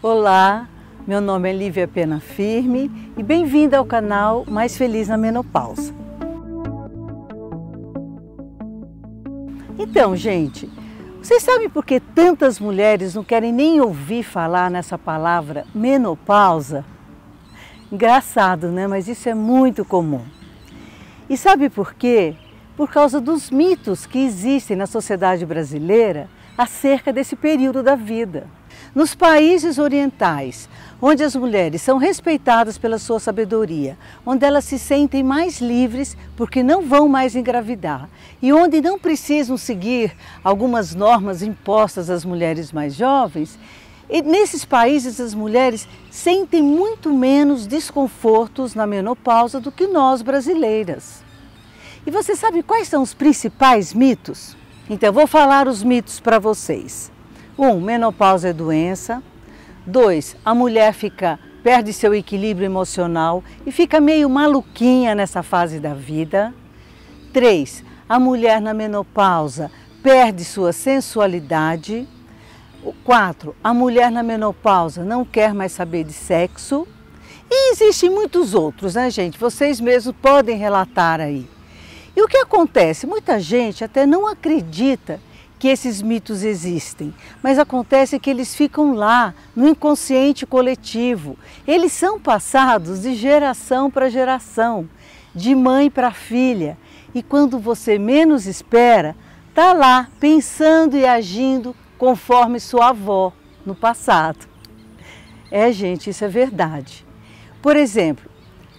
Olá, meu nome é Lívia Pena Firme e bem-vinda ao canal Mais Feliz na Menopausa. Então, gente, vocês sabem por que tantas mulheres não querem nem ouvir falar nessa palavra menopausa? Engraçado, né? Mas isso é muito comum. E sabe por quê? Por causa dos mitos que existem na sociedade brasileira acerca desse período da vida. Nos países orientais, onde as mulheres são respeitadas pela sua sabedoria, onde elas se sentem mais livres porque não vão mais engravidar e onde não precisam seguir algumas normas impostas às mulheres mais jovens, e nesses países, as mulheres sentem muito menos desconfortos na menopausa do que nós brasileiras. E você sabe quais são os principais mitos? Então, vou falar os mitos para vocês. Um, menopausa é doença. Dois, a mulher fica perde seu equilíbrio emocional e fica meio maluquinha nessa fase da vida. Três, a mulher na menopausa perde sua sensualidade. Quatro, a mulher na menopausa não quer mais saber de sexo. E existem muitos outros, né, gente? Vocês mesmos podem relatar aí. E o que acontece? Muita gente até não acredita que esses mitos existem, mas acontece que eles ficam lá, no inconsciente coletivo. Eles são passados de geração para geração, de mãe para filha. E quando você menos espera, está lá pensando e agindo conforme sua avó no passado. É, gente, isso é verdade. Por exemplo,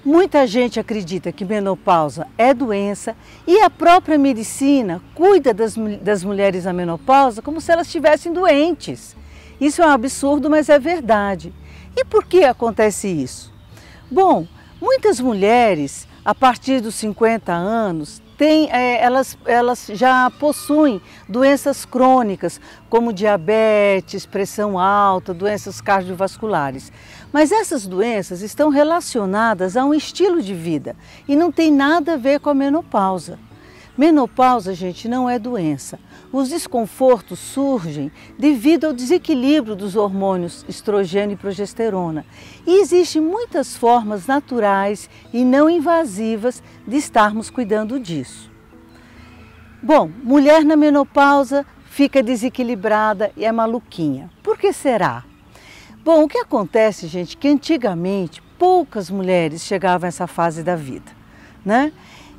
Muita gente acredita que menopausa é doença e a própria medicina cuida das, das mulheres na menopausa como se elas estivessem doentes. Isso é um absurdo, mas é verdade. E por que acontece isso? Bom, muitas mulheres, a partir dos 50 anos, tem, é, elas, elas já possuem doenças crônicas, como diabetes, pressão alta, doenças cardiovasculares. Mas essas doenças estão relacionadas a um estilo de vida e não tem nada a ver com a menopausa. Menopausa, gente, não é doença. Os desconfortos surgem devido ao desequilíbrio dos hormônios estrogênio e progesterona. E existem muitas formas naturais e não invasivas de estarmos cuidando disso. Bom, mulher na menopausa fica desequilibrada e é maluquinha. Por que será? Bom, o que acontece, gente, que antigamente poucas mulheres chegavam a essa fase da vida, né?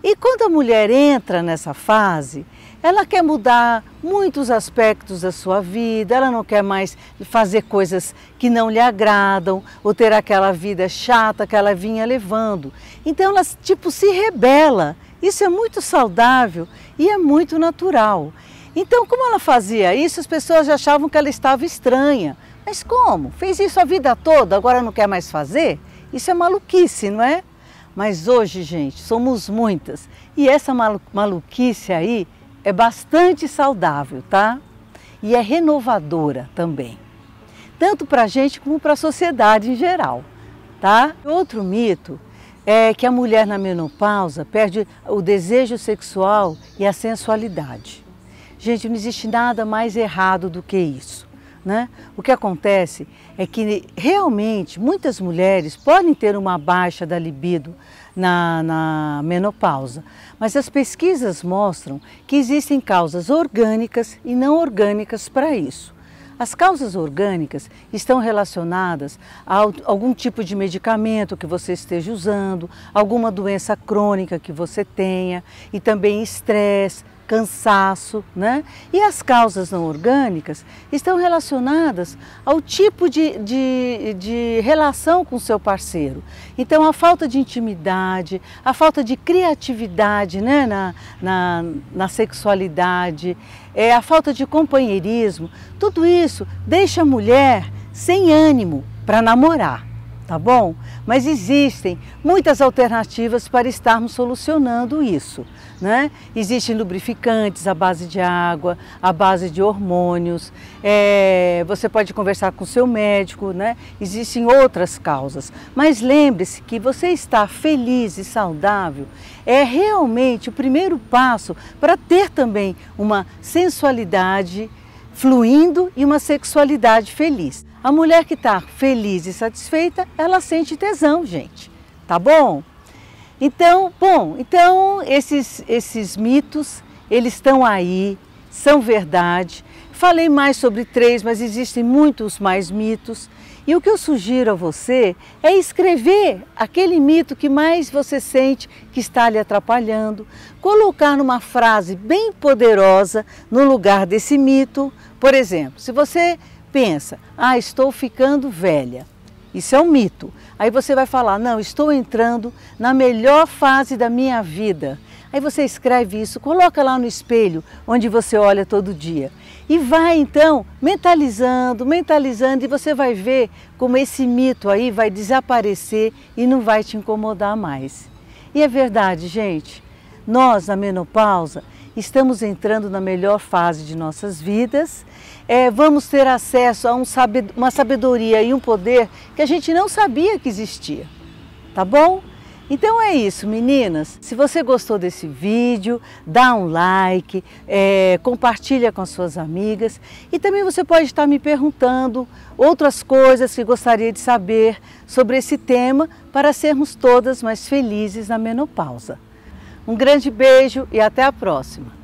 E quando a mulher entra nessa fase, ela quer mudar muitos aspectos da sua vida, ela não quer mais fazer coisas que não lhe agradam ou ter aquela vida chata que ela vinha levando. Então ela tipo se rebela. Isso é muito saudável e é muito natural. Então, como ela fazia isso, as pessoas achavam que ela estava estranha. Mas como? Fez isso a vida toda, agora não quer mais fazer? Isso é maluquice, não é? Mas hoje, gente, somos muitas. E essa maluquice aí é bastante saudável, tá? E é renovadora também. Tanto para a gente como para a sociedade em geral, tá? Outro mito é que a mulher na menopausa perde o desejo sexual e a sensualidade. Gente, não existe nada mais errado do que isso. Né? O que acontece é que realmente muitas mulheres podem ter uma baixa da libido na, na, menopausa, mas as pesquisas mostram que existem causas orgânicas e não orgânicas para isso. As causas orgânicas estão relacionadas a algum tipo de medicamento que você esteja usando, alguma doença crônica que você tenha e também estresse, cansaço, né? E as causas não orgânicas estão relacionadas ao tipo de, de, de relação com o seu parceiro. Então, a falta de intimidade, a falta de criatividade né? na, na, na sexualidade, é, a falta de companheirismo, tudo isso deixa a mulher sem ânimo para namorar tá bom? Mas existem muitas alternativas para estarmos solucionando isso, né? Existem lubrificantes à base de água, à base de hormônios, é, você pode conversar com seu médico, né? Existem outras causas, mas lembre-se que você estar feliz e saudável é realmente o primeiro passo para ter também uma sensualidade fluindo e uma sexualidade feliz. A mulher que está feliz e satisfeita, ela sente tesão, gente. Tá bom? Então, bom, então esses, esses mitos, eles estão aí, são verdade. Falei mais sobre três, mas existem muitos mais mitos. E o que eu sugiro a você é escrever aquele mito que mais você sente que está lhe atrapalhando, colocar numa frase bem poderosa no lugar desse mito. Por exemplo, se você pensa, ah, estou ficando velha. Isso é um mito. Aí você vai falar, não, estou entrando na melhor fase da minha vida. Aí você escreve isso, coloca lá no espelho, onde você olha todo dia. E vai então mentalizando, mentalizando, e você vai ver como esse mito aí vai desaparecer e não vai te incomodar mais. E é verdade, gente. Nós, na menopausa, Estamos entrando na melhor fase de nossas vidas. É, vamos ter acesso a um sabed uma sabedoria e um poder que a gente não sabia que existia. Tá bom? Então é isso, meninas. Se você gostou desse vídeo, dá um like, é, compartilha com suas amigas e também você pode estar me perguntando outras coisas que gostaria de saber sobre esse tema para sermos todas mais felizes na menopausa. Um grande beijo e até a próxima!